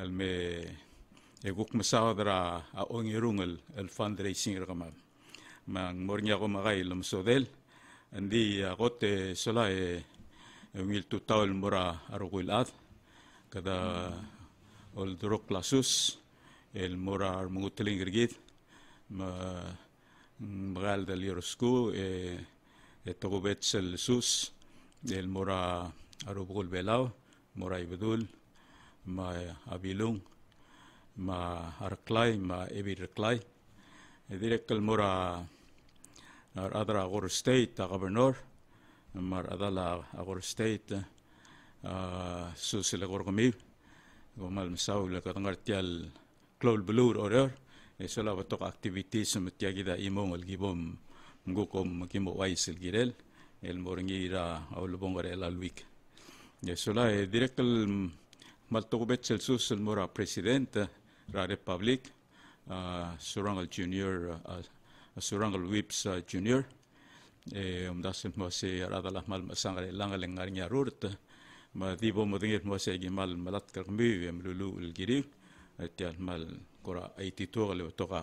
alme eguk eh, masawadra a ah, ongi el fundraising rakama mang mornya ko makai lum sodel andi ah, agote sola e mil tutaul mura arugul at kada ol drok lasus el mura armugutling girgit ma mm, magal dal yorosku e etogubetsel sus el mura arugul belaw mura ibdul mae abilung ma arklai ma ebi arklai direkel mura ar adra agor state a governor mar adala agor state a susile gor gomi go mal msau le katangar tial cloud blue order e sala batok activities mit tiagida imong al gibom ngukom kimo waisil girel el morngira awlubongare la week ye sala e, e direkel 1900 susul mura president eh, ra republik uh, eh, surangal junior uh, eh, surangal whips uh, junior e eh, umdas lah mo se rada la mal sangal langal ngarnya rurt ma dibo mo dingir mo se gimal malat kar mi em lulu ul giri atial mal kora ait to le toka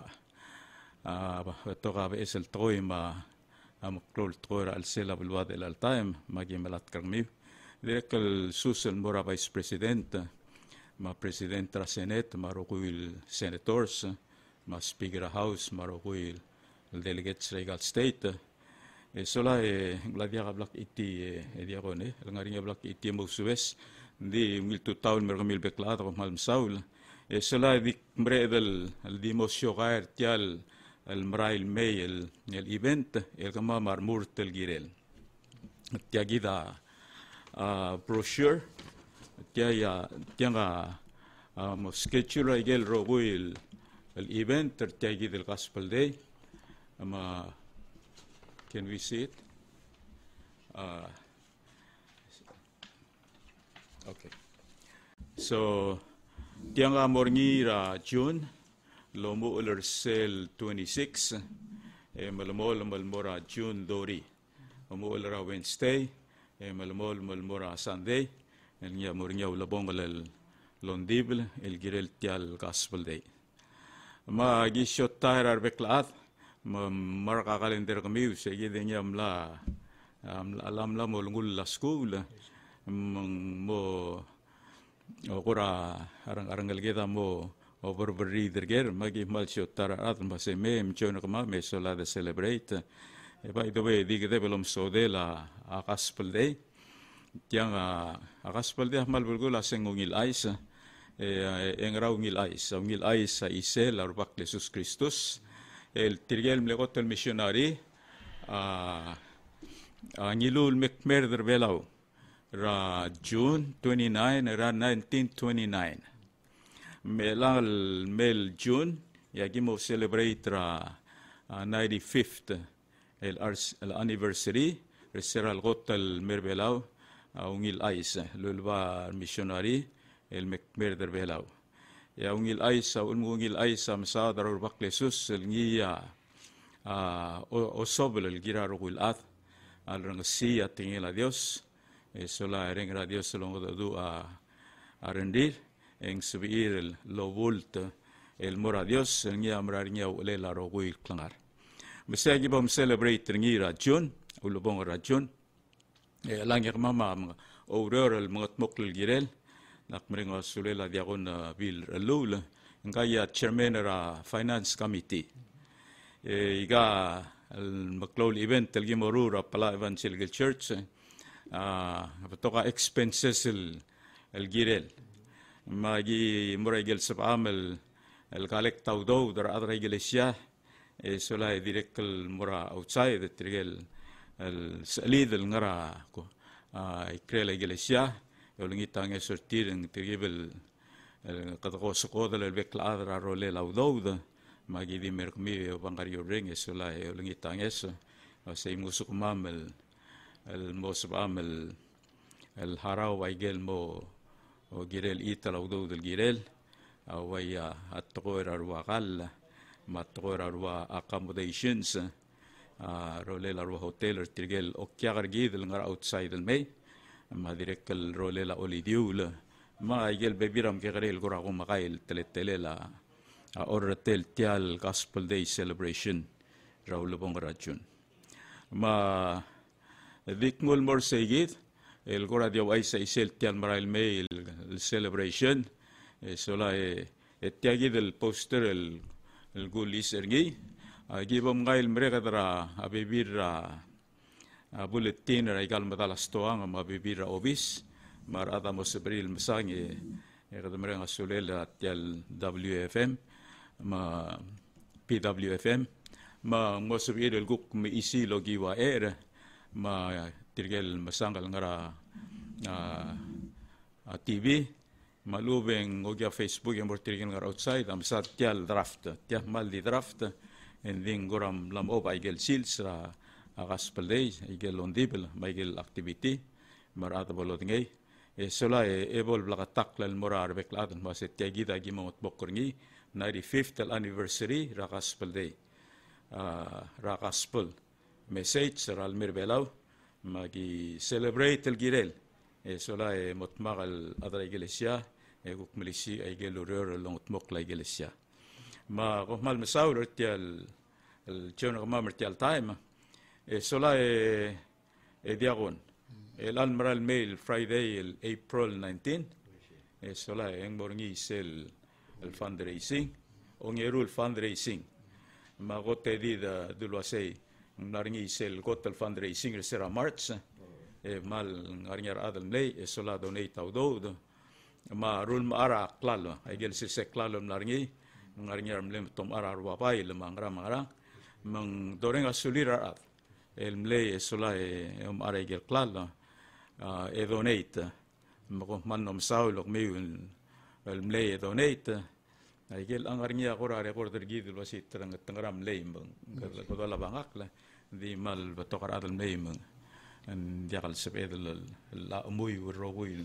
a ah, ba toka be sel troi ma am klol troi al sel al wad al time ma gimalat kar mi lekel susel mo ra vice president uh, Ma presidenttra Senet marokuil senators, mas Spihaus mar deètz Regat State. e sòla e eh, gladdia blat itti eh, e diagon eh, blac Iti Mo Suvèest di mil ta mil beclat malm sauul. Eò e dit breèdel al dimosior tjal el mrail me nelvent el man marmor del girèlja guda a brojr. tiaya tianga ah, mo schedule igel roguil al event ter tiagi del gospel day ma can we see it uh, okay so tianga morngi ra june lomo uler sel 26 e malmol malmora june dori lomo uler wednesday e malmol malmora sunday el ngia murngia ul bongo lel londible el girel tial gospel day ma gi shottair ar beklat ma mar ka kalender kami se gi de ngia mla alam la mo ngul la school mo ora arang arang el geda mo over very der ger ma gi mal shottar at ma se me mcho no kama me e so la de celebrate e bai dove di gde belom so de la a gospel day tiang akas ah, paldi hamal bulgul aseng ngil ais ah. eh, eh, eng raw ngil ais ah, ngil ais sa isel arbak Jesus Kristus el tirgel mlegot el missionary ngilul mekmerder belaw ra June 29 ra 1929 melal mel June yagi mo celebrate ra 95th el anniversary رسيرا gotel المربلاو aungil ais lulwa missionary el mekmerder velao. ya ungil ais un ungil ais am sa darul baklesus el ngia a osobel el girar ul at al rangsi a dios e sola erengra dios longo du a a rendir en subir el lo volt el mora dios el ngia amrar ngia ule la rogui Mesegi bom celebrate ngira jun ulubong rajun langir mama mga ourer al mga tmokl girel nakmring sulela diagon vil uh, lul ngaya chairman ra finance committee e iga al maklaul event talgi morura pala evangelical church ah uh, ka expenses al girel magi muregel sab amal al kalek tawdo dar adra iglesia e, sulai direct mura outside trigel salida ngara ko ikrela iglesia olungi tange sortir ng tigibel kad ko sukoda le bekla adra role laudouda magidi merkmi bangario ringe sula olungi tange so sei musuk mamel el mosb amel el harau waigel mo o girel ita laudouda el girel awaya at toqor arwa qalla ma toqor arwa accommodations Ah, la ro hotel tirgel okyagar gidel ngar outside el may ma direk la rolela olidiul ma igel bebiram ke garel gora go magail teletelela or tel tial gospel day celebration raul bong rajun ma dikmul mor segit el gora dio ay sei sel tial marail may el celebration eh, sola e eh, tiagi del poster el el gulis ergi ghi bom ngai mre ka dra a be bir ra a ah, bulletin ra igal mata la stoang ma be bir ovis mar ada mo sebril msangi e ka mre nga sulel la tel wfm ma pwfm ma mo sebril guk mi isi logi wa er ma tirgel msangal ngara a ah, a ah, tv ma lubeng ogia facebook yang bertirgel ngara outside am sa tel draft tel mal di draft ending guram lamov aigel shields ra agas igel aigel ondibel maigel activity marata bolotngay e sola e ebol blakatak lal morar bekladan maset kay gida gimot bokkurngi 95th anniversary rakas palday rakas pal message ral mirbelaw magi celebrate el girel e sola e motmagal adra iglesia e gukmilisi aigel urur longtmok la iglesia ma kohmal mesaul rtial el chon ma mertial time e sola e e diagon el almaral mail friday el april 19 e eh, sola e engborngi sel el fundraising ongeru el fundraising ma gote di da dulo sei sel got fundraising sera march e eh, mal ngarnyar adal nei e eh, sola donate au do ma rul ma ara klalo ai gel se klalo narngi mengarinya ramle tom arar wapa il mangra mangra mang doreng asuli rarat el mle sula e om arai gel klal ah, e eh, donate ah. mako man nom sau lok meu el mle e donate ah. ai gel angarinya kor arai kor der gidul wasit terang tengram mle mbang kala kala bangak la di mal betokar adal mle mbang diakal seped la umui urogui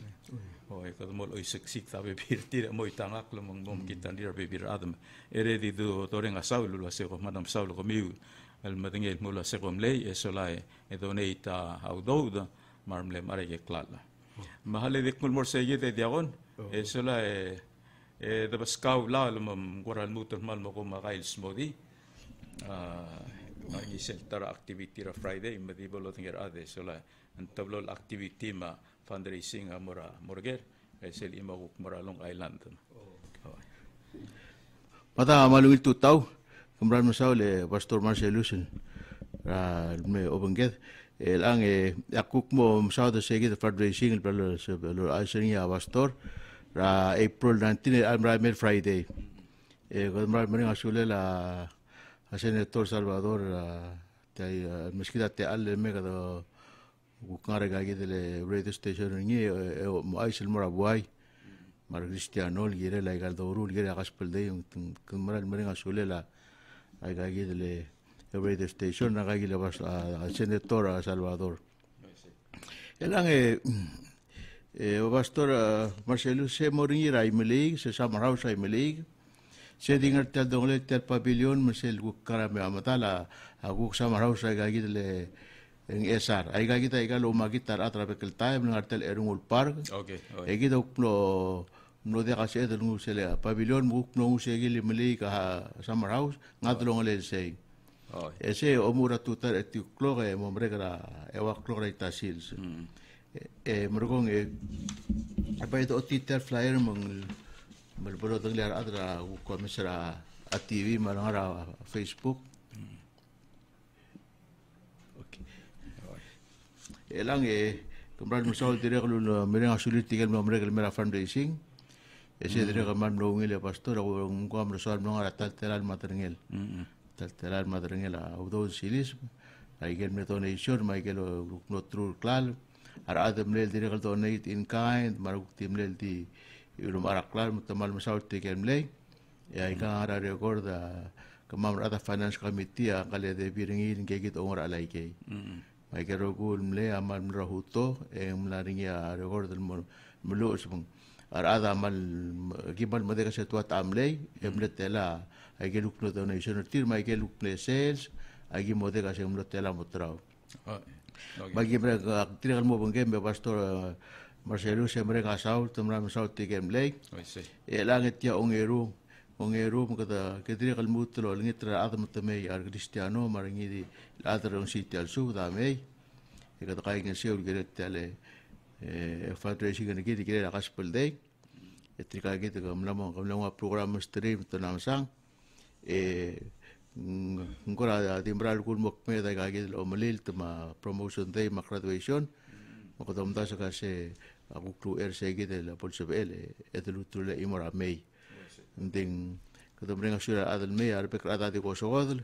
o kadmol oi seksik tabe birti moi tangak lo mong mom kita dir be bir adam ere di du torenga saul lo se ko madam saul ko miu al madenge mo lo se kom lei esolai edoneta audouda marmle mare ke klala oh. mahale dik mul mor se ye oh. de diagon e da baskaw la lo mom goral mal mo ko magail smodi ah, i shelter activity ra friday ma di bolo tengir ade sola an tablo activity ma fundraising ha mora morger sel ima guk mora long island pata oh. ah, malungil tu tau kumran masau le pastor marcel lusen ra me obenged el ang yakuk eh, mo masau de segi de fundraising pra lo lo asering ya pastor ra april 19 al mer friday mm. eh gomra mering asule la asene tor salvador te tai mesquita te al mega do ukare ga gi dele radio station ni e eh, eh, mo aisil mar cristiano gire la gal do rul gire gaspel de kun mara mera asule la ay ga gi dele radio station na ga gi le vas asene tor salvador elan e e o bastor Marcelo se moringira imelig se samarau sa imelig Saya dengar tel dong le tel pavilion mesel gu kara me amatala agu sama rau sa ga gita le eng esar ai ga gita iga lo ma gita ra tra tel erungul park okay e gita uplo no de ga se de ngu se le pavilion mu uplo ngu se kah le mele ka ha, sama rau nga de long le se oi e se o tu ter eti klo ga mo mre gra e wa klo ra apa itu otiter flyer mengul mal bolo tangle ar adra u komisra a tv ah, facebook ok elang e eh, kombral mo sol dire lu no eh, mere a sulit tigel kan, mo mere fundraising eh, hmm. e se dire ka mal no ngile pastor u ngo am resol no ara tal tal al matrengel tal hmm. tal al matrengel a ah, u do silis ai gel me donation mai gel no tru klal ar adem le in kind mar u tim le Ibu ilum araklar mutamal masal tiket mlay ya ika hmm. ada record da kemam rata finance committee ya, hmm. yang kali ada piringi ringke kita orang alai kei mai kero gul mlay amal mrahuto eh mlaringi ya rekor dal mul mulus mung ar ada amal kibal mudeka setua tamlay hmm. emlet tela aike lukno donation tir mai ke lukne sales aike mereka semlet tela mutrao Bagi mereka, tidak kan mau bengkem, bebas tu Marcelu se mereka asal temra masal tiga mlay. Ya eh, langit ya ongeru ongeru mukata kita kalau mutlo lah, langit ter adam temai ar Kristiano maringi di ladar on siti al suh dah mai. Ikat kai ngan siul kita tele eh, eh, fatuasi kan kita kita lakas pelday. Etri kai kita kamlam kamlam apa program stream lah, oh, tu nama sang. Ngora timbra lukun mukme dah kai kita omelil tema promotion day ma graduation. Mukata mudah sekali aku klu er se ki la polse pe ele eh, e eh, te lutu le imora mei nding kato mrenga sura adal mei ar ah, pe krata te koso oh, godal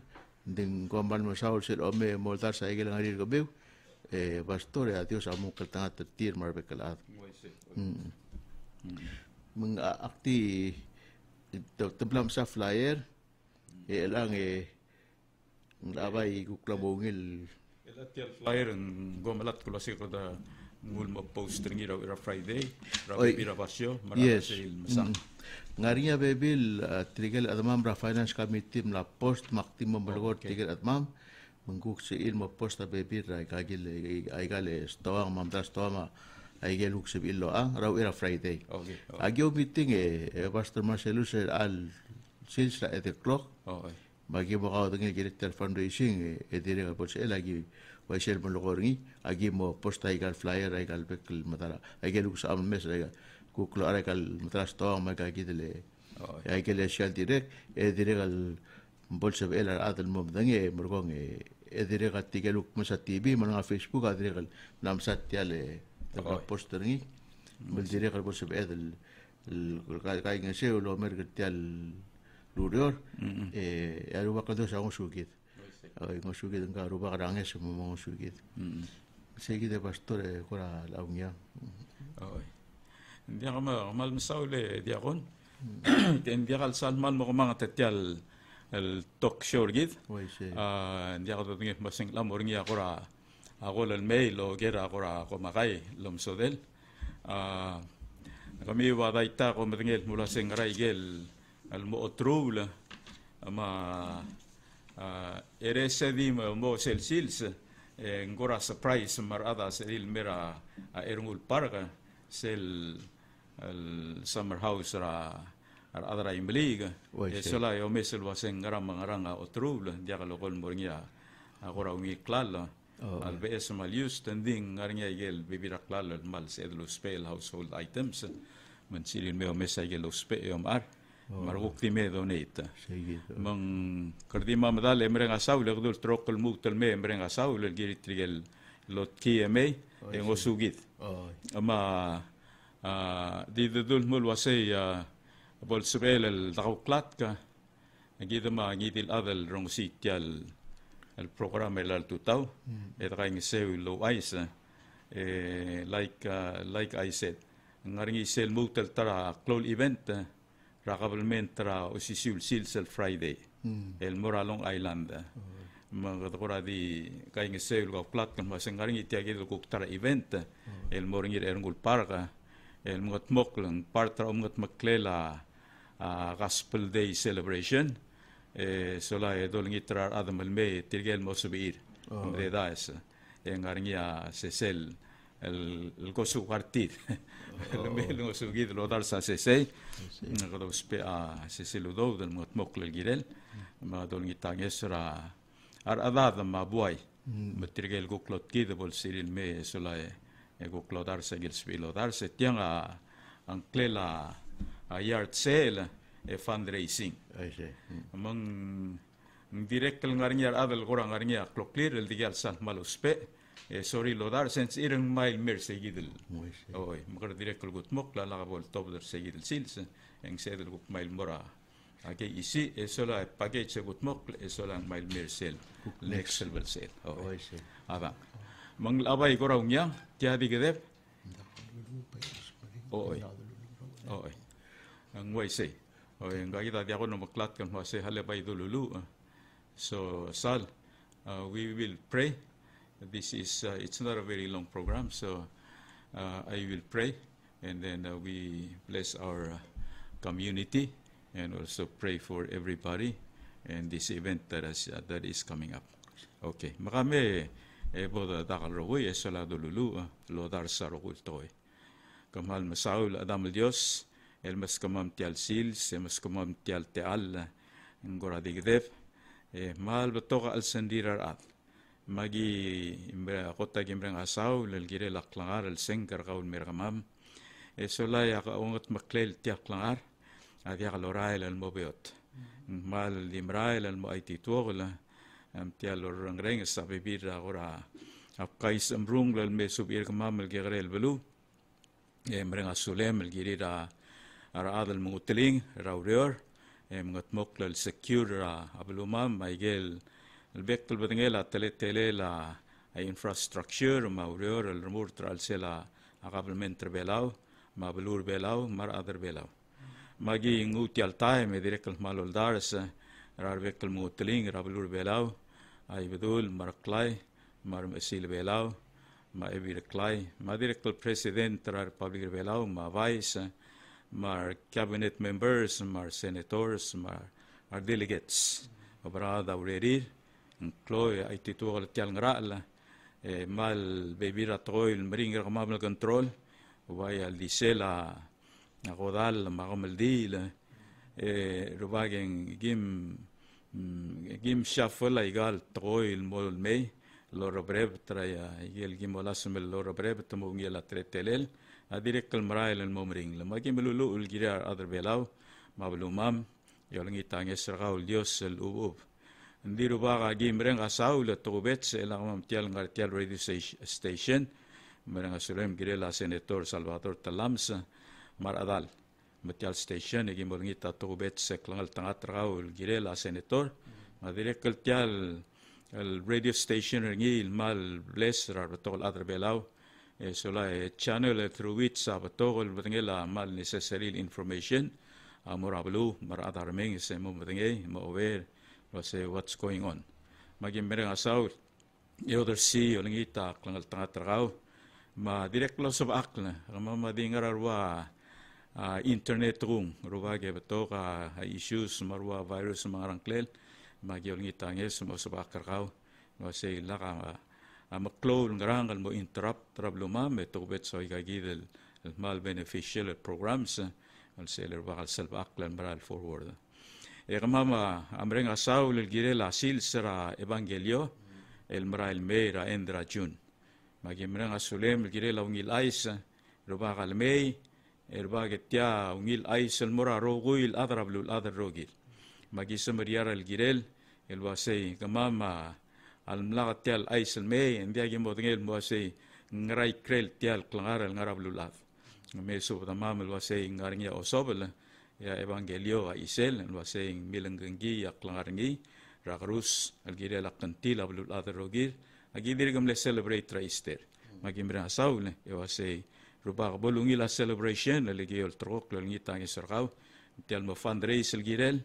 nding komban ma saul se o oh, me moltar sa ege langarir ko beu e eh, pastore a dios oh, amu kal tanga te tir mar pe kalat mung akti te blam sa flyer e lang e labai kuklabongil Ela tiel flyer en gomelat kulasiko da ngul mo post ngi ra ra friday ra bi ra basyo ma ra yes. sel bebil tiga trigel adamam ra finance committee lah post maktim mo oh, bolgor okay. trigel adamam mengguk se il mo post bebil ra gagil ai gale stoang mam da stoang ai ge luk se billo a ah? ra ra friday okay. okay. meeting eh, eh, pastor marcelo se al sil sa et clock okay. Bagi bawa kau tengen kiri eh racing, eh, eh, dia lagi ويشير من لغورني اجي مو بوست ايغال فلاير ايغال بك المثلا اجي لوكس ام مس ايغال كوكلو ايغال متراش تو ما اجي دلي ايغال الاشياء ديريك ديريك بولش بإلى العاد المبدنية مرغوني ادريغا تيجلوك مسا تي بي من فيسبوك ادريغا نامسات تيالي بوسترني من ديريغا بولش بإذا القايقة نسيو لو ميرغ تيال لوريور ايه يعني وقدوش عمشو كده ay ingo suki den ka ruba garange se mo mo se de pastor e la unia oi dia ma mal msaule diagon ten dia al salman mo tatial el talk show gid ah dia do ngi masing la morngi agol el mail o gera agora ko magai lom sodel ah kami wa daita ko mdengel mula sengrai gel al mu'trul ama uh, ere sedi mo mo sel sils en eh, gora surprise mar ada sel mera eh, erungul parga sel el summer house ra ar adra imbliga e sola yo mesel was en gara mangaranga o trouble dia kalo kon borngia agora umi klalo oh, al yeah. besma lius tending ngarnya gel bibira klalo mal sedlu spell household items men sirin meo mesa gelo spell yo mar um, مرغوكتي مي دونيت من كردي ما مدال امرين اساو لغدول تروك الموت المي امرين اساو لغيري تريغل لوتكي امي انغو سوغيت اما دي دول مول واسي بول سبيل الدغوكلات كا نجيد ما نجيد الاذل رونسيت تيال البروغرام اللي تطاو ادغاين سيو لو ايس لايك لايك اي سيد نغرني سيل موت ترى كلول ايفنت probablement tra aussi usisiul silsel Friday mm. el moralong island mga kura di kay ng seul ka plat kan masang garing itiagi do tara event hmm. el moringir erungul parka el mga tmoklan partra umgat maklela ah, gospel day celebration eh sola edol eh, ngitrar adamal me tirgel mosubir oh. de das engarnia eh, sesel القوسو قرتيد المهل وسوجيد لودار سا سي سي نقدو سبي ا سي سي لودو دل موت موكل الجيرل ما دول نيتا يسرا ار ادا ما بوي مترجل كوكلوت كيد بول سيرين مي سولاي كوكلوت ار سجل سبي لودار سي تيان ان كليلا يارد سيل فاند ريسينج من direct ngarnya adal gorang ngarnya kloklir el digal san maluspe 예, 소리 로달 센스 이런 마일 멜 세기들 어이 뭐그 디렉터 굿 목라 라가볼 토브들 세기들 실스 엥세들 굿 마일 모라 아게 이시 에솔라 파게 체굿 목라 에솔라 마일 멜셀 넥셀 벨셀 어이 아방 mang labay ko raw niya tiyabi gedep oy oy ang way say oy ang gagi tadi ako no maklat kan se hale bay dululu eh. so sal uh, we will pray this is uh, it's not a very long program, so uh, I will pray, and then uh, we bless our uh, community, and also pray for everybody, and this event that is uh, that is coming up. Okay, makame ebo da takal rogoy esalado lulu uh, lodar sa rogul toy. Kamal masaul adam Dios el mas kamam tial sil se mas kamam tial teal ngoradigdev mal batoka al sendirar at. magi imbre akota gimbre ngasaw lel gire laklangar el sengkar kaul mirgamam e sola ya ka ungat maklel tiak langar at ya kalora el el mobiot mm-hmm. mal limra el el moaiti tuogla am tia lor rangreng sa bibir agora ap kais amrung lel me subir gamam el gire el belu e imbre ngasulem el gire da ara adal mungutling raurior e mungat moklel secure ra abulumam maigel maigel lebih terpenting la tele-tele la infrastruktur mawrior lembur teralsela agapel menter belau, mabelur belau, mar ader belau. Magi ngutial time direkel malul daras, eh, rarbekel mutling, rabelur belau, ay bedul mar klay, mar mesil belau, ma ebir klay, ma direkel presiden terar publik belau, ma vice, eh, mar cabinet members, mar senators, mar delegates, mabra daurerir. Chloe ay titur ala tiang ngeral mal baby ratoil mering ra mabel control wai al disela na godal magomel dil e eh, rubagen gim mm, gim shafola igal troil mol me lo rebrev traya igel gim olasmel lo rebrev tumu ngel atretelel a direkkel mrail el momring le magim lulu ul girar adr belau mabelumam yolngi tangesra ul dios el ubub di rupa kagi mereka nggak sahul lah tuh bet selang mam tiar ngar tiar radio station mereka sulam kira lah senator Salvador Talams maradal metial station lagi e mungkin kita tuh bet sekelang tengah terawal kira lah senator madire kertial al radio station ringi mal bless rar betul adre belau esola e channel e through which sabatol betengi lah mal necessary information amurablu maradar mengi semua betengi mau aware we say, what's going on? Magi merang asaw, yoder si yolang ita, klangal tangat rakaw, ma direct loss of act na, rama madingar arwa, uh, ah, internet rung, ruwa gebeto ka ah, issues, marwa virus mga rangklel, magyolang ita nges, mausabak rakaw, we say, laka, uh, ah, maklaw ngarangal mo interrupt, trablo may metubet sa ikagidel, mal beneficial programs, uh, al seller bakal salbak lan moral forward. Uh. Ermama amrenga Saul el gire la silsera evangelio el mra el meira endra jun. Ma gemrenga Sulem el gire la ungil aisa roba gal mei erba getia ungil aisa el mora roguil adrablul adr rogil. Ma gisemriara el gire el wasei gamama al mlaga tial aisa el mei endia gemodngel wasei ngrai krel tial klangar el ngarablul ad. Ngamesu da mama el wasei ngarnia osobel ya evangelio a isel lo saying milengengi ya klangarengi ragrus algire la kentil ablu lah adrogir lah agi dirgam le celebrate traister magi mira saul ne yo ya, say ruba bolungi la celebration le lah gi ol trok le ngi tangi sergau tel mo fandrei selgirel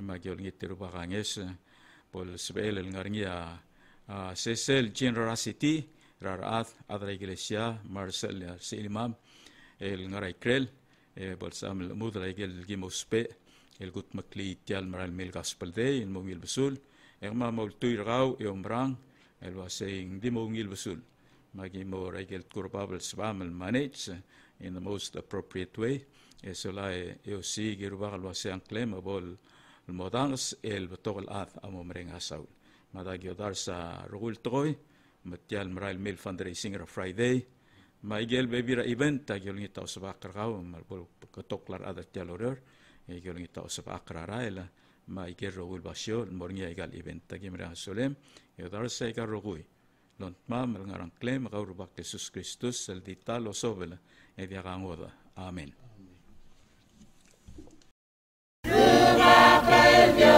magi ol ngi teru ba ganges bol sebel le ngarengi a ya. sesel ah, generosity rarat adra iglesia marcel se ya, imam el eh, ngarai krel بالسام المود لا يقل الجيمو سبي الجوت مكلي تيال مرا الميل غاسبل دي الموميل بسول اغما مول توي رغاو يوم ران الواسين دي موميل بسول ما جيمو رايقل كوربابل سبام المانيتس in the most appropriate way e so la e eh, o si giru ba lo se an claim abol el modans el betol ath amo mereng asau ma da gyo dar sa rul troy metial mrail mil fundraising er friday Maigel bebira event tak yang kita usah akrar mal bol ketok lar ada telor er, yang kita usah akrar ay lah. Maigel rogul basio, morni aigal event tak yang mereka solem, yang dar saya kar rogui. Lontma melengarang klaim kau rubak Yesus Kristus sel dita lo sobel, edia kangoda. Amen. Amen.